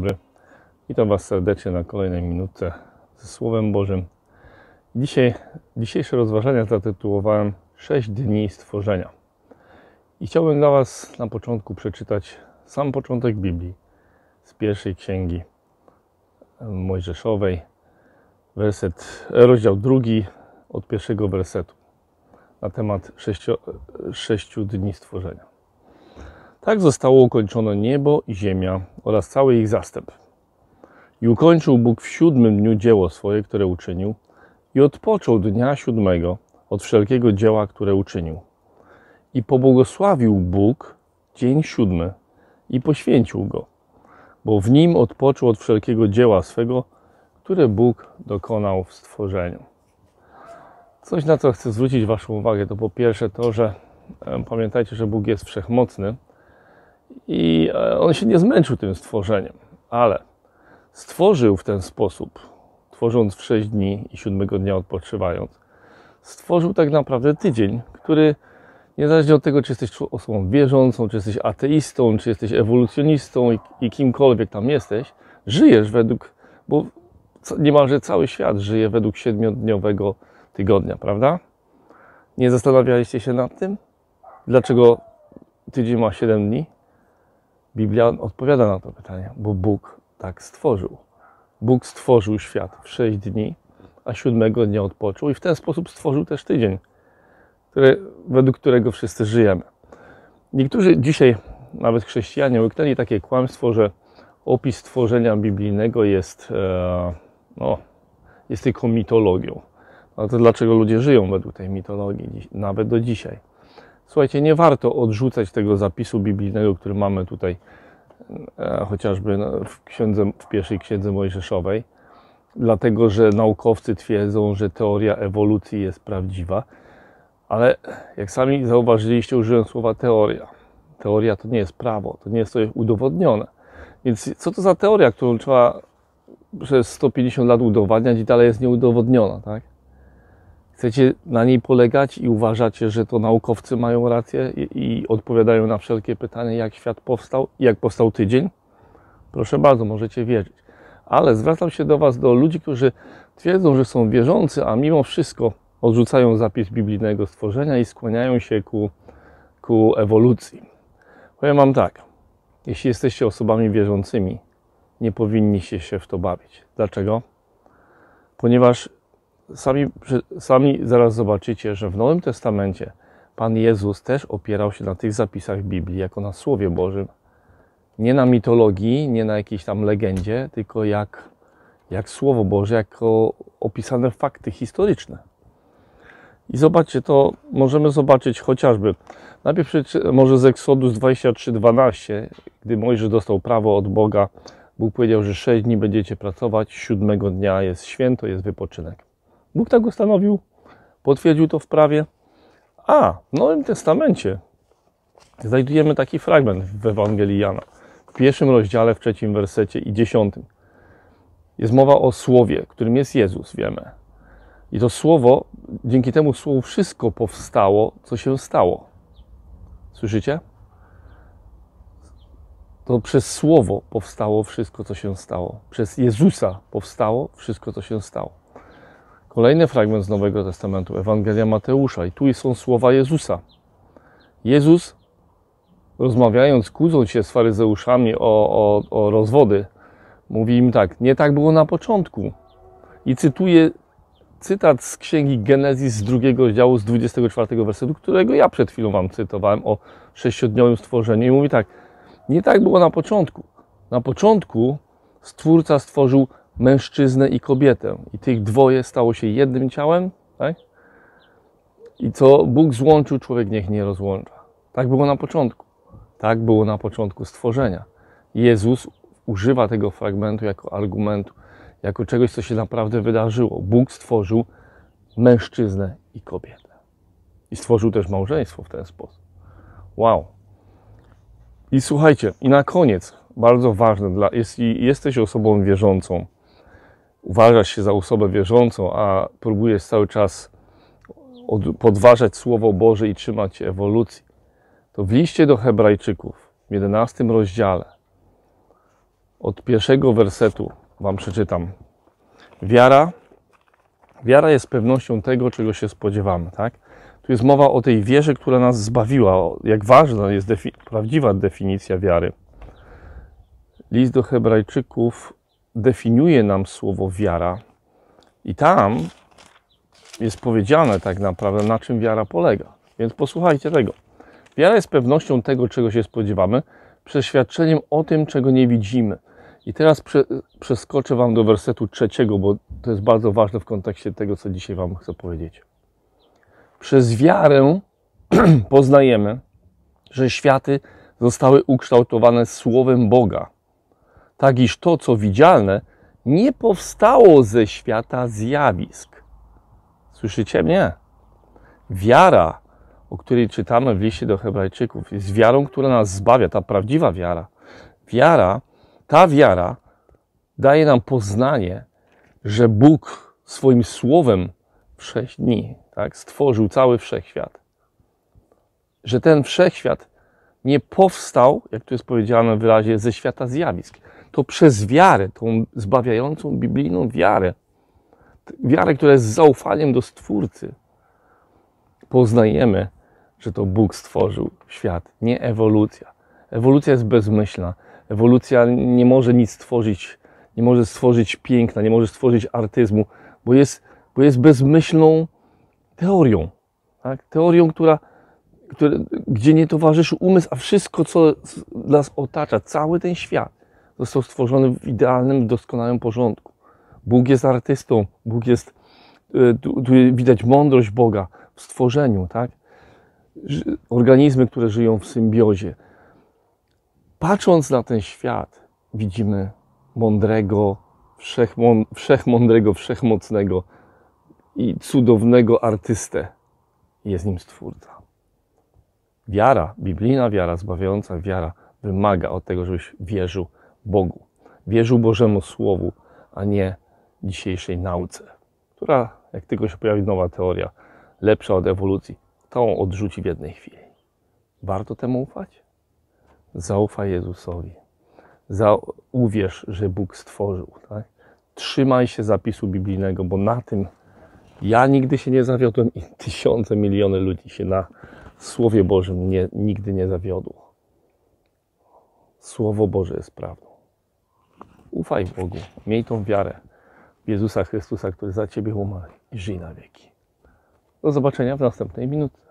dobry. Witam Was serdecznie na kolejnej minutce ze Słowem Bożym. Dzisiaj, dzisiejsze rozważania zatytułowałem 6 dni stworzenia. I chciałbym dla Was na początku przeczytać sam początek Biblii z pierwszej księgi Mojżeszowej, werset, rozdział drugi od pierwszego wersetu na temat sześciu dni stworzenia. Tak zostało ukończone niebo i ziemia oraz cały ich zastęp. I ukończył Bóg w siódmym dniu dzieło swoje, które uczynił, i odpoczął dnia siódmego od wszelkiego dzieła, które uczynił. I pobłogosławił Bóg dzień siódmy i poświęcił go, bo w nim odpoczął od wszelkiego dzieła swego, które Bóg dokonał w stworzeniu. Coś, na co chcę zwrócić Waszą uwagę, to po pierwsze to, że pamiętajcie, że Bóg jest wszechmocny i e, on się nie zmęczył tym stworzeniem, ale stworzył w ten sposób, tworząc w 6 dni i 7 dnia odpoczywając, stworzył tak naprawdę tydzień, który niezależnie od tego, czy jesteś osobą wierzącą, czy jesteś ateistą, czy jesteś ewolucjonistą i, i kimkolwiek tam jesteś, żyjesz według, bo niemalże cały świat żyje według siedmiodniowego tygodnia, prawda? Nie zastanawialiście się nad tym? Dlaczego tydzień ma 7 dni? Biblia odpowiada na to pytanie, bo Bóg tak stworzył. Bóg stworzył świat w sześć dni, a siódmego dnia odpoczął i w ten sposób stworzył też tydzień, który, według którego wszyscy żyjemy. Niektórzy dzisiaj, nawet chrześcijanie, łyknęli takie kłamstwo, że opis stworzenia biblijnego jest, e, no, jest tylko mitologią. A to dlaczego ludzie żyją według tej mitologii, nawet do dzisiaj? Słuchajcie, nie warto odrzucać tego zapisu biblijnego, który mamy tutaj e, chociażby w, księdze, w pierwszej księdze mojżeszowej, dlatego że naukowcy twierdzą, że teoria ewolucji jest prawdziwa, ale jak sami zauważyliście, użyłem słowa teoria. Teoria to nie jest prawo, to nie jest to udowodnione. Więc co to za teoria, którą trzeba przez 150 lat udowadniać i dalej jest nieudowodniona, tak? Chcecie na niej polegać i uważacie, że to naukowcy mają rację i, i odpowiadają na wszelkie pytania, jak świat powstał i jak powstał tydzień? Proszę bardzo, możecie wierzyć. Ale zwracam się do Was, do ludzi, którzy twierdzą, że są wierzący, a mimo wszystko odrzucają zapis biblijnego stworzenia i skłaniają się ku, ku ewolucji. Powiem Wam tak, jeśli jesteście osobami wierzącymi, nie powinniście się w to bawić. Dlaczego? Ponieważ sami, sami zaraz zobaczycie, że w Nowym Testamencie Pan Jezus też opierał się na tych zapisach Biblii, jako na Słowie Bożym. Nie na mitologii, nie na jakiejś tam legendzie, tylko jak, jak Słowo Boże, jako opisane fakty historyczne. I zobaczcie, to możemy zobaczyć chociażby. Najpierw może z Eksodus 23:12, gdy Mojżesz dostał prawo od Boga, Bóg powiedział, że sześć dni będziecie pracować, siódmego dnia jest święto, jest wypoczynek. Bóg tak ustanowił, potwierdził to w prawie. A w Nowym Testamencie znajdujemy taki fragment w Ewangelii Jana, w pierwszym rozdziale, w trzecim wersecie i dziesiątym. Jest mowa o słowie, którym jest Jezus, wiemy. I to słowo, dzięki temu słowu wszystko powstało, co się stało. Słyszycie? To przez słowo powstało wszystko, co się stało. Przez Jezusa powstało wszystko, co się stało. Kolejny fragment z Nowego Testamentu, Ewangelia Mateusza, i tu są słowa Jezusa. Jezus, rozmawiając, kłócąc się z faryzeuszami o, o, o rozwody, mówi im tak: Nie tak było na początku. I cytuję cytat z księgi Genezis z drugiego rozdziału, z 24 wersetu, którego ja przed chwilą wam cytowałem o sześciodniowym stworzeniu. I mówi tak: Nie tak było na początku. Na początku Stwórca stworzył mężczyznę i kobietę. I tych dwoje stało się jednym ciałem, tak? I co Bóg złączył, człowiek niech nie rozłącza. Tak było na początku. Tak było na początku stworzenia. Jezus używa tego fragmentu jako argumentu, jako czegoś, co się naprawdę wydarzyło. Bóg stworzył mężczyznę i kobietę. I stworzył też małżeństwo w ten sposób. Wow. I słuchajcie, i na koniec, bardzo ważne, dla, jeśli jesteś osobą wierzącą, uważasz się za osobę wierzącą, a próbujesz cały czas podważać Słowo Boże i trzymać się ewolucji, to w liście do Hebrajczyków w 11 rozdziale od pierwszego wersetu Wam przeczytam. Wiara, wiara jest pewnością tego, czego się spodziewamy, tak? Tu jest mowa o tej wierze, która nas zbawiła, jak ważna jest defi prawdziwa definicja wiary. List do Hebrajczyków, definiuje nam słowo wiara. I tam jest powiedziane tak naprawdę, na czym wiara polega. Więc posłuchajcie tego. Wiara jest pewnością tego, czego się spodziewamy, przeświadczeniem o tym, czego nie widzimy. I teraz prze, przeskoczę Wam do wersetu trzeciego, bo to jest bardzo ważne w kontekście tego, co dzisiaj Wam chcę powiedzieć. Przez wiarę poznajemy, że światy zostały ukształtowane słowem Boga tak iż to, co widzialne, nie powstało ze świata zjawisk. Słyszycie mnie? Wiara, o której czytamy w liście do Hebrajczyków, jest wiarą, która nas zbawia, ta prawdziwa wiara. Wiara, ta wiara daje nam poznanie, że Bóg swoim słowem w sześć dni tak, stworzył cały wszechświat. Że ten wszechświat nie powstał, jak tu jest powiedziane w wyrazie, ze świata zjawisk to przez wiarę, tą zbawiającą biblijną wiarę, wiarę, która jest zaufaniem do Stwórcy, poznajemy, że to Bóg stworzył świat, nie ewolucja. Ewolucja jest bezmyślna. Ewolucja nie może nic stworzyć, nie może stworzyć piękna, nie może stworzyć artyzmu, bo jest, bo jest bezmyślną teorią. Tak? Teorią, która, która, gdzie nie towarzyszy umysł, a wszystko, co nas otacza, cały ten świat, został stworzony w idealnym, doskonałym porządku. Bóg jest artystą, Bóg jest, e, tu, tu widać mądrość Boga w stworzeniu, tak? Organizmy, które żyją w symbiozie. Patrząc na ten świat, widzimy mądrego, wszechmądrego, wszechmocnego i cudownego artystę. Jest nim stwórca. Wiara, biblijna wiara, zbawiająca wiara wymaga od tego, żebyś wierzył Bogu. Wierzył Bożemu Słowu, a nie dzisiejszej nauce, która, jak tylko się pojawi nowa teoria, lepsza od ewolucji, tą odrzuci w jednej chwili. Warto temu ufać? Zaufaj Jezusowi. Za, uwierz, że Bóg stworzył. Tak? Trzymaj się zapisu biblijnego, bo na tym ja nigdy się nie zawiodłem i tysiące, miliony ludzi się na Słowie Bożym nie, nigdy nie zawiodło. Słowo Boże jest prawdą. Ufaj Bogu, miej tą wiarę w Jezusa Chrystusa, który za Ciebie umarł i żyj na wieki. Do zobaczenia w następnej minucie.